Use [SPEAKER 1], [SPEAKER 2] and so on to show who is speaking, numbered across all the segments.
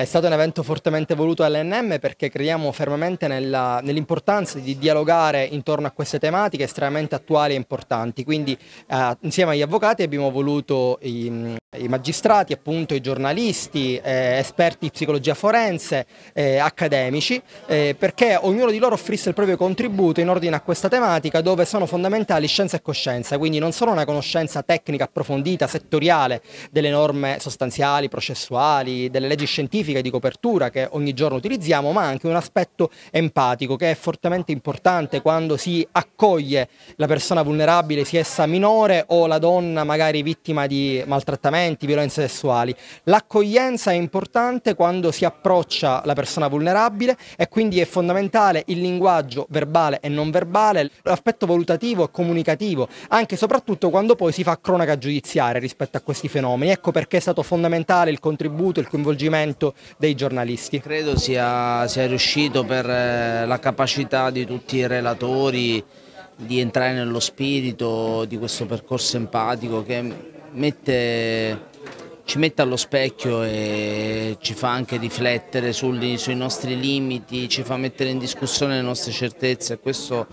[SPEAKER 1] È stato un evento fortemente voluto dall'NM perché crediamo fermamente nell'importanza di dialogare intorno a queste tematiche estremamente attuali e importanti. Quindi eh, insieme agli avvocati abbiamo voluto... I, ehm, i magistrati, appunto, i giornalisti, eh, esperti di psicologia forense, eh, accademici, eh, perché ognuno di loro offrisse il proprio contributo in ordine a questa tematica dove sono fondamentali scienza e coscienza, quindi non solo una conoscenza tecnica approfondita, settoriale delle norme sostanziali, processuali, delle leggi scientifiche di copertura che ogni giorno utilizziamo, ma anche un aspetto empatico che è fortemente importante quando si accoglie la persona vulnerabile, sia essa minore o la donna magari vittima di maltrattamento sfruttamenti, violenze sessuali. L'accoglienza è importante quando si approccia la persona vulnerabile e quindi è fondamentale il linguaggio verbale e non verbale, l'aspetto valutativo e comunicativo, anche e soprattutto quando poi si fa cronaca giudiziaria rispetto a questi fenomeni. Ecco perché è stato fondamentale il contributo e il coinvolgimento dei giornalisti. Credo sia, sia riuscito per eh, la capacità di tutti i
[SPEAKER 2] relatori di entrare nello spirito di questo percorso empatico che mette, ci mette allo specchio e ci fa anche riflettere sul, sui nostri limiti, ci fa mettere in discussione le nostre certezze. Questo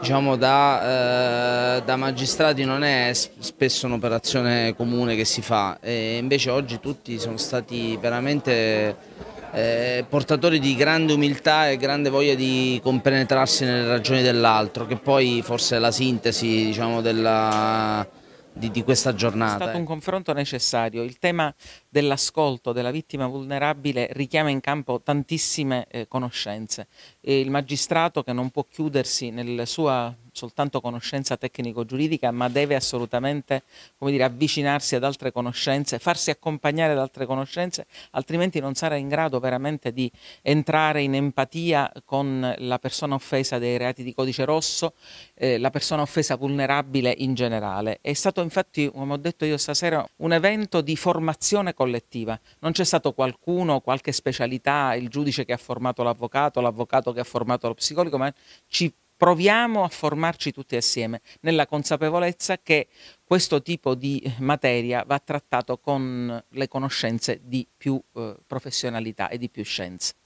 [SPEAKER 2] diciamo, da, eh, da magistrati non è spesso un'operazione comune che si fa e invece oggi tutti sono stati veramente... Eh, portatori di grande umiltà e grande voglia di compenetrarsi nelle ragioni dell'altro, che poi forse è la sintesi diciamo, della, di, di, questa giornata. È stato un eh.
[SPEAKER 3] confronto necessario. Il tema dell'ascolto della vittima vulnerabile richiama in campo tantissime eh, conoscenze. E il magistrato che non può chiudersi nella sua soltanto conoscenza tecnico-giuridica, ma deve assolutamente dire, avvicinarsi ad altre conoscenze, farsi accompagnare ad altre conoscenze, altrimenti non sarà in grado veramente di entrare in empatia con la persona offesa dei reati di codice rosso, eh, la persona offesa vulnerabile in generale. È stato infatti, come ho detto io stasera, un evento di formazione collettiva. Non c'è stato qualcuno, qualche specialità, il giudice che ha formato l'avvocato, l'avvocato che ha formato lo psicologo, ma ci proviamo a formarci tutti assieme nella consapevolezza che questo tipo di eh, materia va trattato con le conoscenze di più eh, professionalità e di più scienze.